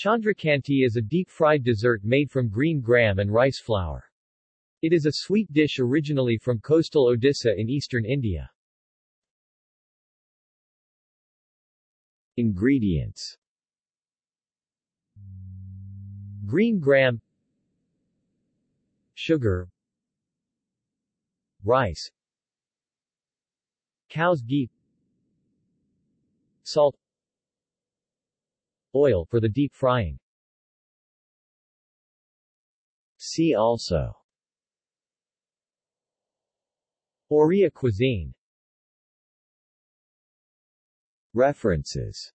Chandrakanti is a deep-fried dessert made from green gram and rice flour. It is a sweet dish originally from coastal Odisha in eastern India. Ingredients Green gram Sugar Rice Cow's ghee Salt Oil for the deep frying. See also Oria cuisine References